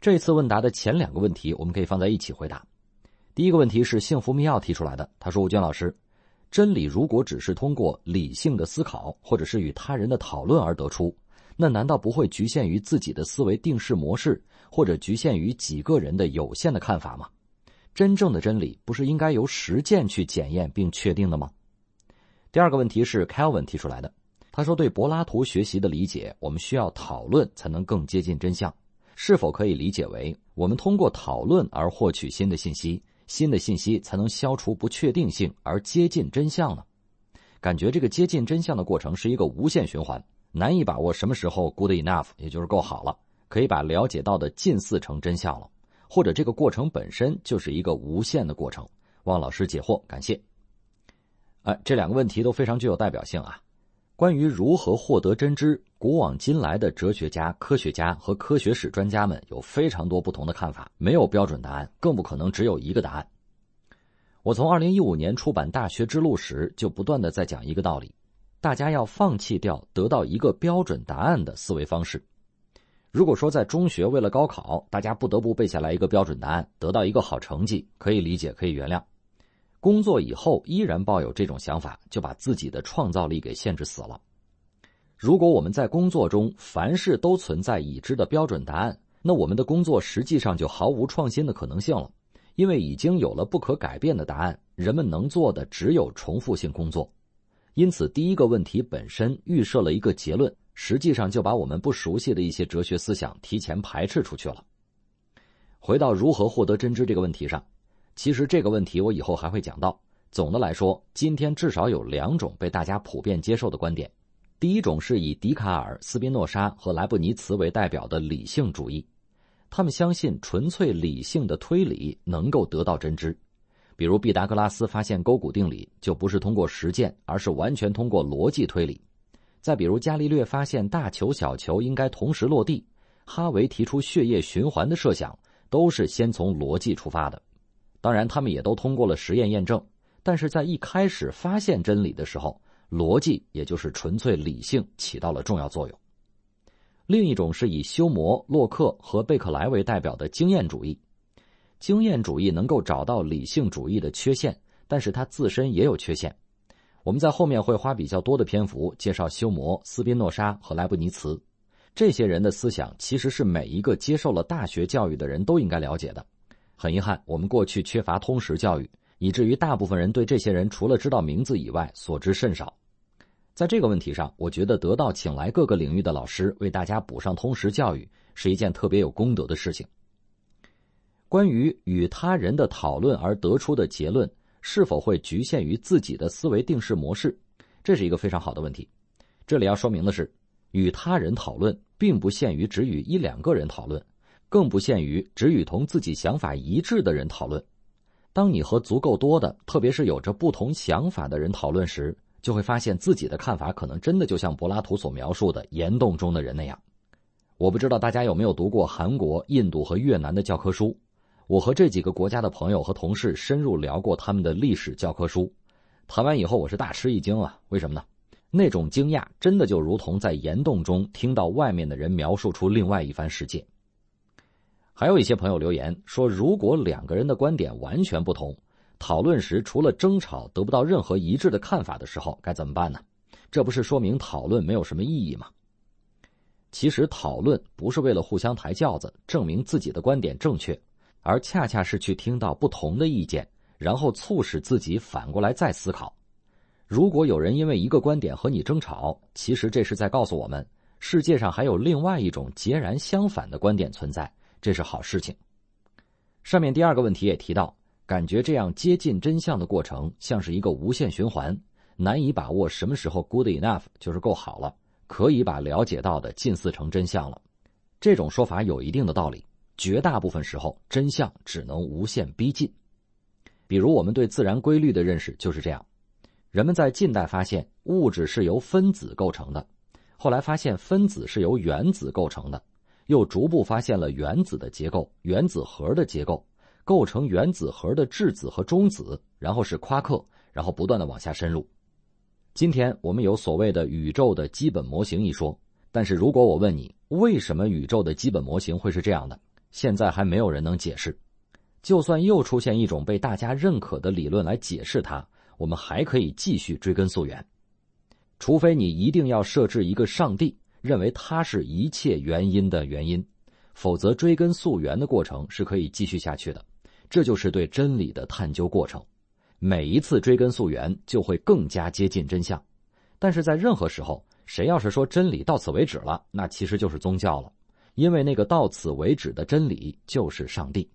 这次问答的前两个问题，我们可以放在一起回答。第一个问题是幸福密钥提出来的，他说：“吴娟老师，真理如果只是通过理性的思考或者是与他人的讨论而得出，那难道不会局限于自己的思维定式模式，或者局限于几个人的有限的看法吗？真正的真理不是应该由实践去检验并确定的吗？”第二个问题是 Calvin 提出来的，他说：“对柏拉图学习的理解，我们需要讨论才能更接近真相。”是否可以理解为我们通过讨论而获取新的信息，新的信息才能消除不确定性而接近真相呢？感觉这个接近真相的过程是一个无限循环，难以把握什么时候 good enough，也就是够好了，可以把了解到的近似成真相了，或者这个过程本身就是一个无限的过程。望老师解惑，感谢。哎，这两个问题都非常具有代表性啊。关于如何获得真知，古往今来的哲学家、科学家和科学史专家们有非常多不同的看法，没有标准答案，更不可能只有一个答案。我从二零一五年出版《大学之路》时就不断的在讲一个道理：，大家要放弃掉得到一个标准答案的思维方式。如果说在中学为了高考，大家不得不背下来一个标准答案，得到一个好成绩，可以理解，可以原谅。工作以后依然抱有这种想法，就把自己的创造力给限制死了。如果我们在工作中凡事都存在已知的标准答案，那我们的工作实际上就毫无创新的可能性了，因为已经有了不可改变的答案，人们能做的只有重复性工作。因此，第一个问题本身预设了一个结论，实际上就把我们不熟悉的一些哲学思想提前排斥出去了。回到如何获得真知这个问题上。其实这个问题我以后还会讲到。总的来说，今天至少有两种被大家普遍接受的观点。第一种是以笛卡尔、斯宾诺莎和莱布尼茨为代表的理性主义，他们相信纯粹理性的推理能够得到真知。比如毕达哥拉斯发现勾股定理，就不是通过实践，而是完全通过逻辑推理。再比如伽利略发现大球小球应该同时落地，哈维提出血液循环的设想，都是先从逻辑出发的。当然，他们也都通过了实验验证，但是在一开始发现真理的时候，逻辑，也就是纯粹理性，起到了重要作用。另一种是以休谟、洛克和贝克莱为代表的经验主义。经验主义能够找到理性主义的缺陷，但是它自身也有缺陷。我们在后面会花比较多的篇幅介绍休谟、斯宾诺莎和莱布尼茨这些人的思想，其实是每一个接受了大学教育的人都应该了解的。很遗憾，我们过去缺乏通识教育，以至于大部分人对这些人除了知道名字以外，所知甚少。在这个问题上，我觉得得到请来各个领域的老师为大家补上通识教育是一件特别有功德的事情。关于与他人的讨论而得出的结论是否会局限于自己的思维定式模式，这是一个非常好的问题。这里要说明的是，与他人讨论并不限于只与一两个人讨论。更不限于只与同自己想法一致的人讨论。当你和足够多的，特别是有着不同想法的人讨论时，就会发现自己的看法可能真的就像柏拉图所描述的岩洞中的人那样。我不知道大家有没有读过韩国、印度和越南的教科书？我和这几个国家的朋友和同事深入聊过他们的历史教科书，谈完以后我是大吃一惊啊！为什么呢？那种惊讶真的就如同在岩洞中听到外面的人描述出另外一番世界。还有一些朋友留言说：“如果两个人的观点完全不同，讨论时除了争吵得不到任何一致的看法的时候，该怎么办呢？这不是说明讨论没有什么意义吗？”其实，讨论不是为了互相抬轿子，证明自己的观点正确，而恰恰是去听到不同的意见，然后促使自己反过来再思考。如果有人因为一个观点和你争吵，其实这是在告诉我们，世界上还有另外一种截然相反的观点存在。这是好事情。上面第二个问题也提到，感觉这样接近真相的过程像是一个无限循环，难以把握什么时候 good enough 就是够好了，可以把了解到的近似成真相了。这种说法有一定的道理，绝大部分时候真相只能无限逼近。比如我们对自然规律的认识就是这样：人们在近代发现物质是由分子构成的，后来发现分子是由原子构成的。又逐步发现了原子的结构、原子核的结构、构成原子核的质子和中子，然后是夸克，然后不断的往下深入。今天我们有所谓的宇宙的基本模型一说，但是如果我问你为什么宇宙的基本模型会是这样的，现在还没有人能解释。就算又出现一种被大家认可的理论来解释它，我们还可以继续追根溯源，除非你一定要设置一个上帝。认为它是一切原因的原因，否则追根溯源的过程是可以继续下去的。这就是对真理的探究过程，每一次追根溯源就会更加接近真相。但是在任何时候，谁要是说真理到此为止了，那其实就是宗教了，因为那个到此为止的真理就是上帝。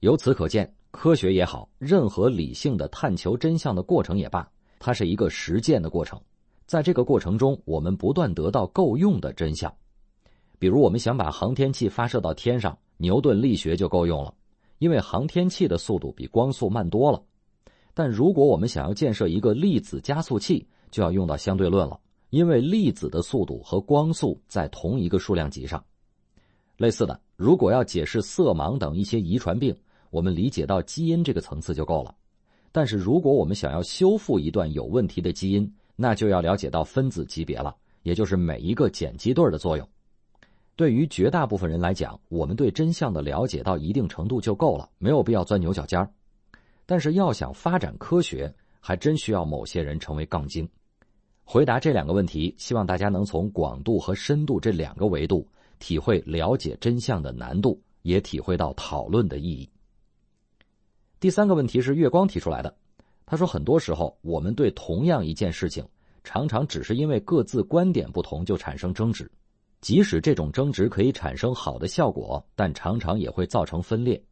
由此可见，科学也好，任何理性的探求真相的过程也罢，它是一个实践的过程。在这个过程中，我们不断得到够用的真相。比如，我们想把航天器发射到天上，牛顿力学就够用了，因为航天器的速度比光速慢多了。但如果我们想要建设一个粒子加速器，就要用到相对论了，因为粒子的速度和光速在同一个数量级上。类似的，如果要解释色盲等一些遗传病，我们理解到基因这个层次就够了。但是，如果我们想要修复一段有问题的基因，那就要了解到分子级别了，也就是每一个碱基对儿的作用。对于绝大部分人来讲，我们对真相的了解到一定程度就够了，没有必要钻牛角尖儿。但是要想发展科学，还真需要某些人成为杠精。回答这两个问题，希望大家能从广度和深度这两个维度体会了解真相的难度，也体会到讨论的意义。第三个问题是月光提出来的。他说：“很多时候，我们对同样一件事情，常常只是因为各自观点不同就产生争执，即使这种争执可以产生好的效果，但常常也会造成分裂。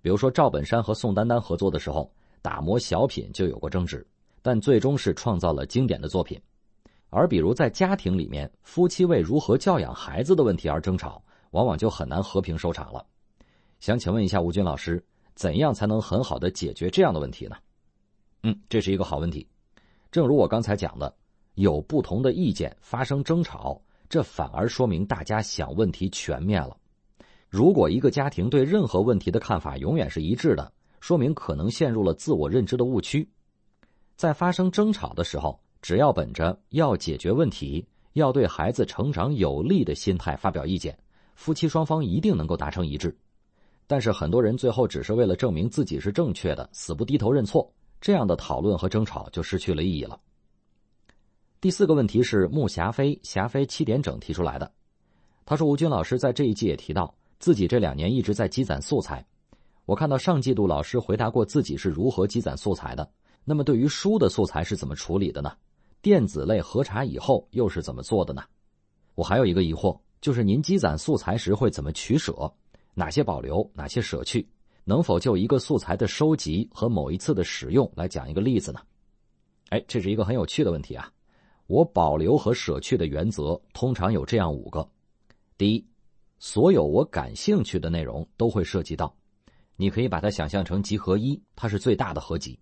比如说，赵本山和宋丹丹合作的时候，打磨小品就有过争执，但最终是创造了经典的作品。而比如在家庭里面，夫妻为如何教养孩子的问题而争吵，往往就很难和平收场了。想请问一下吴军老师，怎样才能很好的解决这样的问题呢？”嗯，这是一个好问题。正如我刚才讲的，有不同的意见发生争吵，这反而说明大家想问题全面了。如果一个家庭对任何问题的看法永远是一致的，说明可能陷入了自我认知的误区。在发生争吵的时候，只要本着要解决问题、要对孩子成长有利的心态发表意见，夫妻双方一定能够达成一致。但是很多人最后只是为了证明自己是正确的，死不低头认错。这样的讨论和争吵就失去了意义了。第四个问题是木霞飞，霞飞七点整提出来的。他说：“吴军老师在这一季也提到，自己这两年一直在积攒素材。我看到上季度老师回答过自己是如何积攒素材的。那么对于书的素材是怎么处理的呢？电子类核查以后又是怎么做的呢？我还有一个疑惑，就是您积攒素材时会怎么取舍？哪些保留，哪些舍去？”能否就一个素材的收集和某一次的使用来讲一个例子呢？哎，这是一个很有趣的问题啊！我保留和舍去的原则通常有这样五个：第一，所有我感兴趣的内容都会涉及到，你可以把它想象成集合一，它是最大的合集；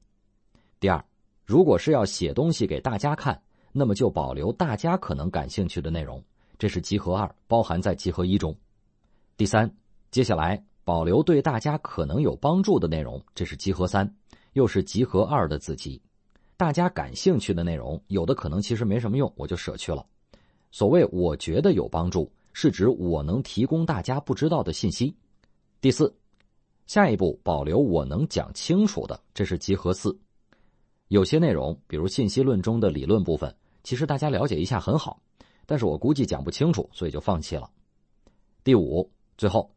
第二，如果是要写东西给大家看，那么就保留大家可能感兴趣的内容，这是集合二，包含在集合一中；第三，接下来。保留对大家可能有帮助的内容，这是集合三，又是集合二的子集。大家感兴趣的内容，有的可能其实没什么用，我就舍去了。所谓我觉得有帮助，是指我能提供大家不知道的信息。第四，下一步保留我能讲清楚的，这是集合四。有些内容，比如信息论中的理论部分，其实大家了解一下很好，但是我估计讲不清楚，所以就放弃了。第五，最后。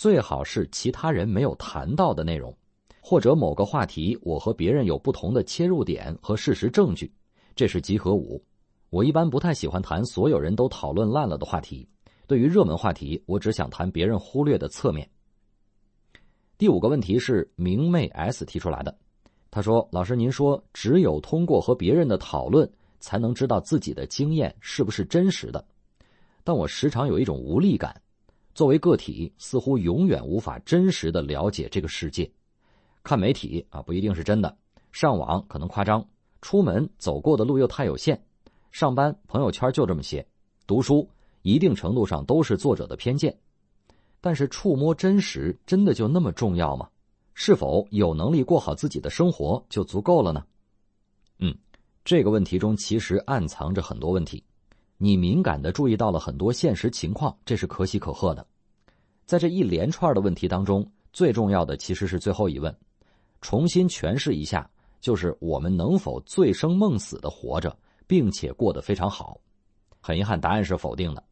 最好是其他人没有谈到的内容，或者某个话题，我和别人有不同的切入点和事实证据，这是集合五。我一般不太喜欢谈所有人都讨论烂了的话题。对于热门话题，我只想谈别人忽略的侧面。第五个问题是明媚 S 提出来的，他说：“老师，您说只有通过和别人的讨论，才能知道自己的经验是不是真实的，但我时常有一种无力感。”作为个体，似乎永远无法真实的了解这个世界。看媒体啊，不一定是真的；上网可能夸张；出门走过的路又太有限；上班朋友圈就这么些；读书一定程度上都是作者的偏见。但是，触摸真实真的就那么重要吗？是否有能力过好自己的生活就足够了呢？嗯，这个问题中其实暗藏着很多问题。你敏感的注意到了很多现实情况，这是可喜可贺的。在这一连串的问题当中，最重要的其实是最后一问。重新诠释一下，就是我们能否醉生梦死的活着，并且过得非常好？很遗憾，答案是否定的。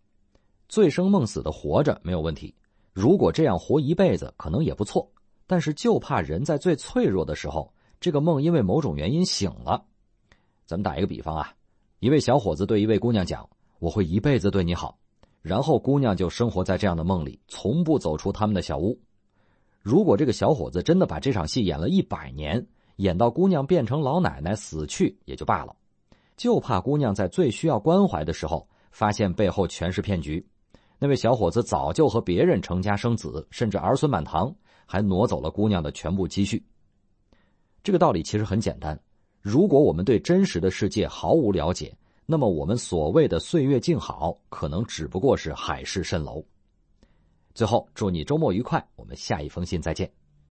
醉生梦死的活着没有问题，如果这样活一辈子可能也不错，但是就怕人在最脆弱的时候，这个梦因为某种原因醒了。咱们打一个比方啊，一位小伙子对一位姑娘讲。我会一辈子对你好，然后姑娘就生活在这样的梦里，从不走出他们的小屋。如果这个小伙子真的把这场戏演了一百年，演到姑娘变成老奶奶死去也就罢了，就怕姑娘在最需要关怀的时候，发现背后全是骗局。那位小伙子早就和别人成家生子，甚至儿孙满堂，还挪走了姑娘的全部积蓄。这个道理其实很简单，如果我们对真实的世界毫无了解。那么我们所谓的岁月静好，可能只不过是海市蜃楼。最后，祝你周末愉快，我们下一封信再见。